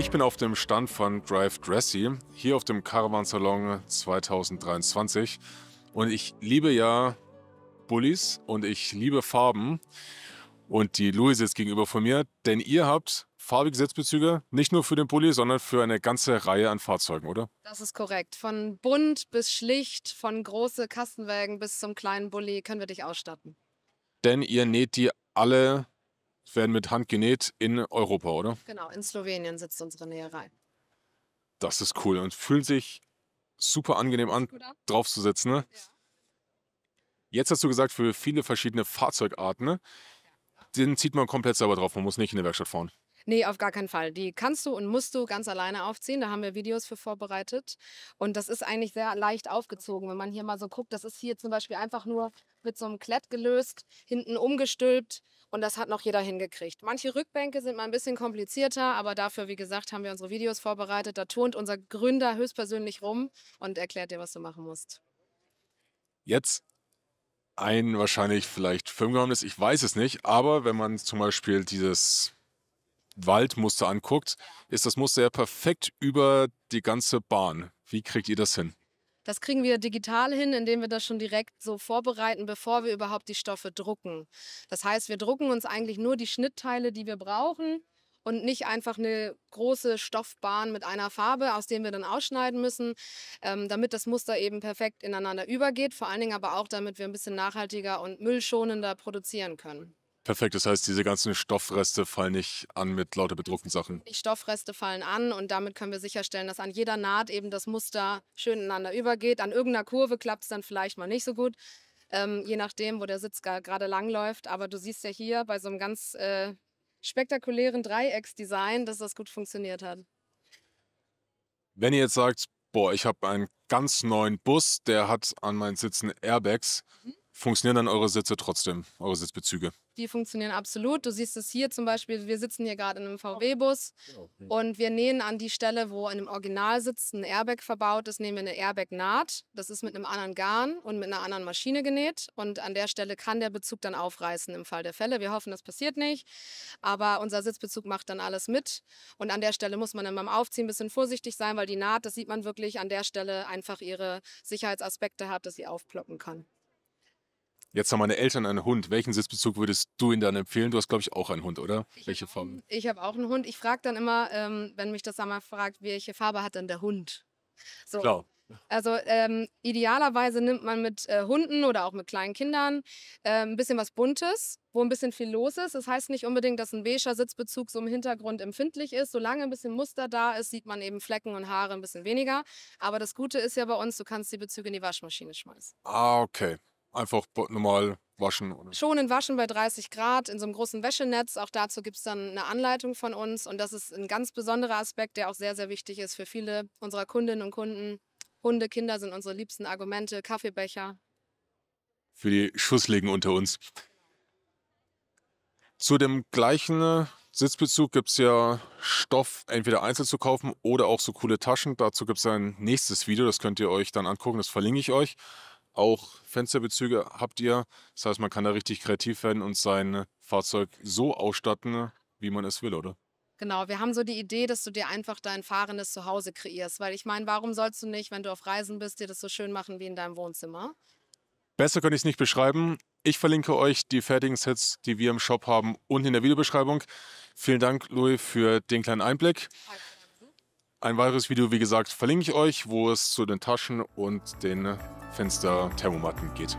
Ich bin auf dem Stand von Drive Dressy hier auf dem Caravan Salon 2023 und ich liebe ja Bullies und ich liebe Farben und die Louis sitzt gegenüber von mir, denn ihr habt farbige Sitzbezüge, nicht nur für den Bulli, sondern für eine ganze Reihe an Fahrzeugen, oder? Das ist korrekt. Von bunt bis schlicht, von große Kastenwagen bis zum kleinen Bulli können wir dich ausstatten. Denn ihr näht die alle werden mit Hand genäht in Europa, oder? Genau, in Slowenien sitzt unsere Näherei. Das ist cool und fühlt sich super angenehm an, draufzusitzen. Ne? Ja. Jetzt hast du gesagt, für viele verschiedene Fahrzeugarten, ne? den zieht man komplett selber drauf, man muss nicht in der Werkstatt fahren. Nee, auf gar keinen Fall. Die kannst du und musst du ganz alleine aufziehen. Da haben wir Videos für vorbereitet. Und das ist eigentlich sehr leicht aufgezogen. Wenn man hier mal so guckt, das ist hier zum Beispiel einfach nur mit so einem Klett gelöst, hinten umgestülpt. Und das hat noch jeder hingekriegt. Manche Rückbänke sind mal ein bisschen komplizierter, aber dafür, wie gesagt, haben wir unsere Videos vorbereitet. Da turnt unser Gründer höchstpersönlich rum und erklärt dir, was du machen musst. Jetzt ein wahrscheinlich vielleicht Filmgeheimnis, ich weiß es nicht, aber wenn man zum Beispiel dieses Waldmuster anguckt, ist das Muster ja perfekt über die ganze Bahn. Wie kriegt ihr das hin? Das kriegen wir digital hin, indem wir das schon direkt so vorbereiten, bevor wir überhaupt die Stoffe drucken. Das heißt, wir drucken uns eigentlich nur die Schnittteile, die wir brauchen und nicht einfach eine große Stoffbahn mit einer Farbe, aus der wir dann ausschneiden müssen, ähm, damit das Muster eben perfekt ineinander übergeht, vor allen Dingen aber auch, damit wir ein bisschen nachhaltiger und müllschonender produzieren können. Perfekt, das heißt, diese ganzen Stoffreste fallen nicht an mit lauter bedruckten Sachen. Die Stoffreste fallen an und damit können wir sicherstellen, dass an jeder Naht eben das Muster schön ineinander übergeht. An irgendeiner Kurve klappt es dann vielleicht mal nicht so gut, ähm, je nachdem, wo der Sitz gerade langläuft. Aber du siehst ja hier bei so einem ganz äh, spektakulären Dreiecksdesign, dass das gut funktioniert hat. Wenn ihr jetzt sagt, boah, ich habe einen ganz neuen Bus, der hat an meinen Sitzen Airbags, mhm. funktionieren dann eure Sitze trotzdem, eure Sitzbezüge? die funktionieren absolut. Du siehst es hier zum Beispiel, wir sitzen hier gerade in einem VW-Bus und wir nähen an die Stelle, wo in einem Original sitzt, ein Airbag verbaut ist, nehmen wir eine Airbag-Naht. Das ist mit einem anderen Garn und mit einer anderen Maschine genäht und an der Stelle kann der Bezug dann aufreißen im Fall der Fälle. Wir hoffen, das passiert nicht, aber unser Sitzbezug macht dann alles mit und an der Stelle muss man dann beim Aufziehen ein bisschen vorsichtig sein, weil die Naht, das sieht man wirklich an der Stelle einfach ihre Sicherheitsaspekte hat, dass sie aufploppen kann. Jetzt haben meine Eltern einen Hund. Welchen Sitzbezug würdest du ihnen dann empfehlen? Du hast, glaube ich, auch einen Hund, oder? Ich welche Farbe? Einen, ich habe auch einen Hund. Ich frage dann immer, ähm, wenn mich das einmal fragt, welche Farbe hat denn der Hund? So. Klar. Also ähm, idealerweise nimmt man mit äh, Hunden oder auch mit kleinen Kindern äh, ein bisschen was Buntes, wo ein bisschen viel los ist. Das heißt nicht unbedingt, dass ein beiger Sitzbezug so im Hintergrund empfindlich ist. Solange ein bisschen Muster da ist, sieht man eben Flecken und Haare ein bisschen weniger. Aber das Gute ist ja bei uns, du kannst die Bezüge in die Waschmaschine schmeißen. Ah, okay einfach normal waschen? Oder? Schonend waschen bei 30 Grad in so einem großen Wäschenetz. Auch dazu gibt es dann eine Anleitung von uns. Und das ist ein ganz besonderer Aspekt, der auch sehr, sehr wichtig ist für viele unserer Kundinnen und Kunden. Hunde, Kinder sind unsere liebsten Argumente, Kaffeebecher. Für die Schusslegen unter uns. Zu dem gleichen äh, Sitzbezug gibt es ja Stoff entweder einzeln zu kaufen oder auch so coole Taschen. Dazu gibt es ein nächstes Video, das könnt ihr euch dann angucken, das verlinke ich euch auch Fensterbezüge habt ihr. Das heißt, man kann da richtig kreativ werden und sein Fahrzeug so ausstatten, wie man es will, oder? Genau, wir haben so die Idee, dass du dir einfach dein fahrendes Zuhause kreierst. Weil ich meine, warum sollst du nicht, wenn du auf Reisen bist, dir das so schön machen wie in deinem Wohnzimmer? Besser könnte ich es nicht beschreiben. Ich verlinke euch die fertigen Sets, die wir im Shop haben, unten in der Videobeschreibung. Vielen Dank, Louis, für den kleinen Einblick. Ein weiteres Video, wie gesagt, verlinke ich euch, wo es zu den Taschen und den Fenster, Thermomatten geht.